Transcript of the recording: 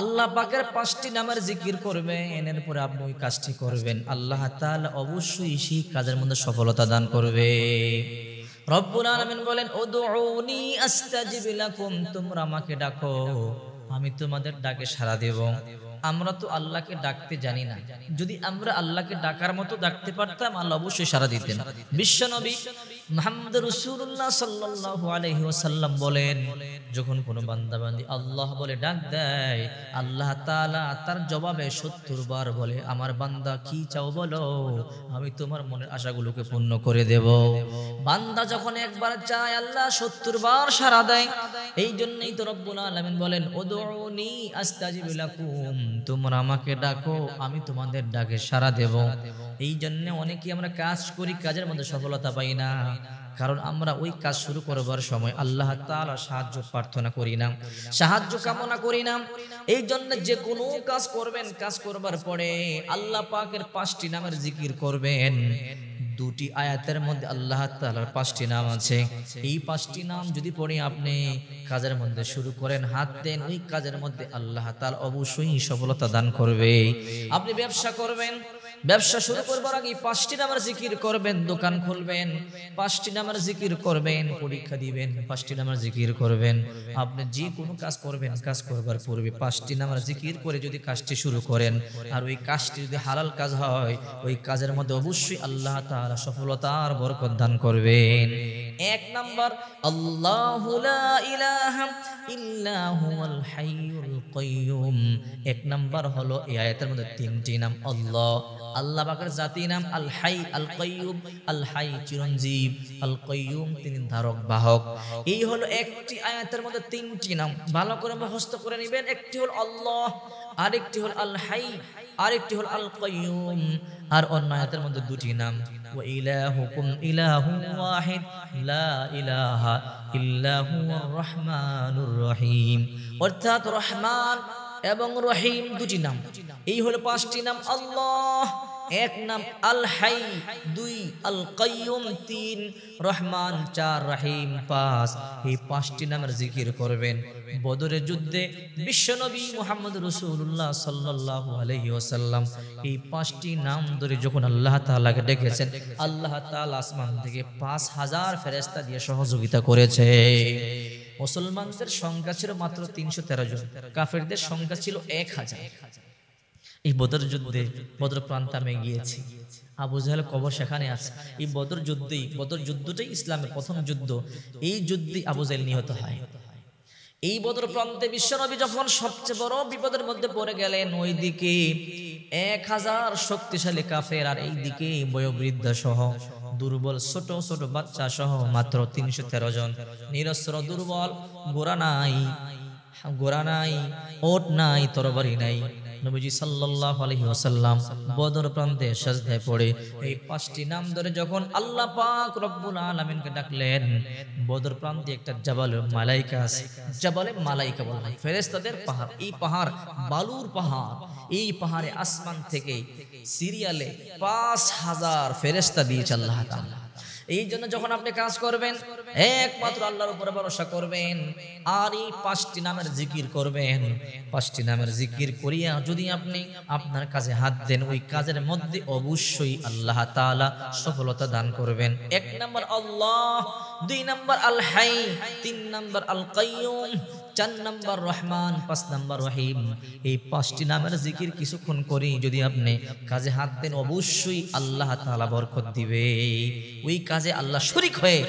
আল্লাহ পাকের পাঁচটি নামের জিকির করবেন এরপরে আপনি ওই কাজটি করবেন আল্লাহ তাআলা অবশ্যই সেই কাজের মধ্যে সফলতা দান করবে রব্বুল আলামিন বলেন উদউনি আস্তাজিব লাকুম তোমরা আমাকে ডাকো আমি তোমাদের ডাকে সাড়া দেব আমরা তো আল্লাহকে ডাকতে জানি না যদি আমরা আল্লাহকে ডাকার মতো ডাকতে পারতাম আল্লাহ অবশ্যই সাড়া দিতেন বিশ্বনবী আমার বান্দা কি চাও বলো আমি তোমার মনের আশাগুলোকে পূর্ণ করে দেব বান্দা যখন একবার চায় আল্লাহ সত্তর বার সারা দেয় এই জন্যই তো রব্বুল আলমিন বলেন ওদৌনি আস্তাজিবিলাকুম তোমরা আমাকে ডাকো আমি তোমাদের ডাকে সারা দেব এই জন্য অনেকে আমরা কাজ করি কাজের মধ্যে সফলতা পাই না কারণ আমরা ওই কাজ শুরু করবার সময় আল্লাহ তালা সাহায্য প্রার্থনা করি না সাহায্য কামনা করি না এই জন্য যে কোনো কাজ করবেন কাজ করবার পরে আল্লাহ পাকের পাঁচটি নামের জিকির করবেন দুটি আয়াতের মধ্যে আল্লাহ তালার পাঁচটি নাম আছে এই পাঁচটি নাম যদি পড়ে আপনি কাজের মধ্যে শুরু করেন হাত দেন ওই কাজের মধ্যে আল্লাহ তাল অবশ্যই সফলতা দান করবে আপনি ব্যবসা করবেন ব্যবসা শুরু করবার আগে পাঁচটি নামার জিকির করবেন দোকান খুলবেন পাঁচটি নামার জিকির করবেন পরীক্ষা দিবেন পাঁচটি নামার জিকির করবেন আপনি যে কোনো কাজ করবেন কাজ করবার পূর্বে পাঁচটি নামার জিকির করে যদি কাজটি শুরু করেন আর ওই কাজটি যদি হালাল কাজ হয় ওই কাজের মধ্যে অবশ্যই আল্লাহ তাআলা সফলতার বরকত দান করবেন এক নাম্বার আল্লাহ এক নাম্বার হলো এই আয়াতের মধ্যে তিনটি নাম আল্লাহ আল্লাহ পাকের জাতি নাম আল হাই আল কয়ুব আল হাই চিরঞ্জীব আল কয়ুম তিনি ধারক বাহক এই হলো একটি আয়াতের মধ্যে তিনটি নাম ভালো করে মুখস্ত করে নেবেন একটি হল আল্লাহ আরেকটি হল আল হাই আরেকটি হল আল কয়ুম আর অন্য আয়াতের মধ্যে দুটি নাম ওয়া ইলাহুকুম ইলাহুম ওয়াহিদ লা ইলাহা ইল্লা হুয়া রহমানুর অর্থাৎ রহমান এবং রহিম দুটি নাম এই হলো পাঁচটি নাম আল্লাহ এক নাম আল হাই দুই আল কয়ুম তিন রহমান চার রাহিম পাঁচ এই পাঁচটি নামের জিকির করবেন বদরের যুদ্ধে বিশ্বনবী মোহাম্মদ রসুল্লাহ সাল্লাহ আলহি ওসাল্লাম এই পাঁচটি নাম ধরে যখন আল্লাহ তালাকে ডেকেছেন আল্লাহ তাল আসমান থেকে পাঁচ হাজার ফেরেস্তা দিয়ে সহযোগিতা করেছে মুসলমানদের সংখ্যা ছিল মাত্র তিনশো তেরো জন কাফেরদের সংখ্যা ছিল এক হাজার এই বদর যুদ্ধে বদর আমি গিয়েছি আবু জাহেল কবর সেখানে আছে এই বদর যুদ্ধেই বদর যুদ্ধটাই ইসলামের প্রথম যুদ্ধ এই যুদ্ধে আবু জাহেল নিহত হয় এই বদর প্রান্তে বিশ্বনবী যখন সবচেয়ে বড় বিপদের মধ্যে পড়ে গেলেন ওই দিকে এক হাজার শক্তিশালী কাফের আর এই দিকে বয়োবৃদ্ধ সহ দুর্বল ছোট ছোট বাচ্চা সহ মাত্র তিনশো তেরো জন নিরস্ত্র দুর্বল গোড়া নাই গোড়া নাই ওট নাই তরবারি নাই নবীজি সাল্লাল্লাহু আলাইহি ওয়াসাল্লাম বদর প্রান্তে সাজদায় পড়ে এই পাঁচটি নাম ধরে যখন আল্লাহ পাক রব্বুল আলামিনকে ডাকলেন বদর প্রান্তে একটা জাবাল মালাইকা আছে জাবালে মালাইকা বলা হয় ফেরেশতাদের পাহাড় এই পাহাড় বালুর পাহাড় এই পাহাড়ে আসমান থেকে সিরিয়ালে পাঁচ হাজার ফেরেশতা দিয়েছে আল্লাহ তাআলা এই জন্য যখন আপনি কাজ করবেন একমাত্র আল্লাহর উপরে ভরসা করবেন আর এই পাঁচটি নামের জিকির করবেন পাঁচটি নামের জিকির করিয়া যদি আপনি আপনার কাজে হাত দেন ওই কাজের মধ্যে অবশ্যই আল্লাহ তাআলা সফলতা দান করবেন এক নম্বর আল্লাহ দুই নম্বর আল হাই তিন নম্বর আল কাইয়ুম চার নম্বর রহমান পাঁচ নম্বর রহিম এই পাঁচটি নামের জিকির কিছুক্ষণ করি যদি আপনি কাজে হাত দেন অবশ্যই আল্লাহ তালা বরকত দিবে ওই কাজে আল্লাহ শরিক হয়ে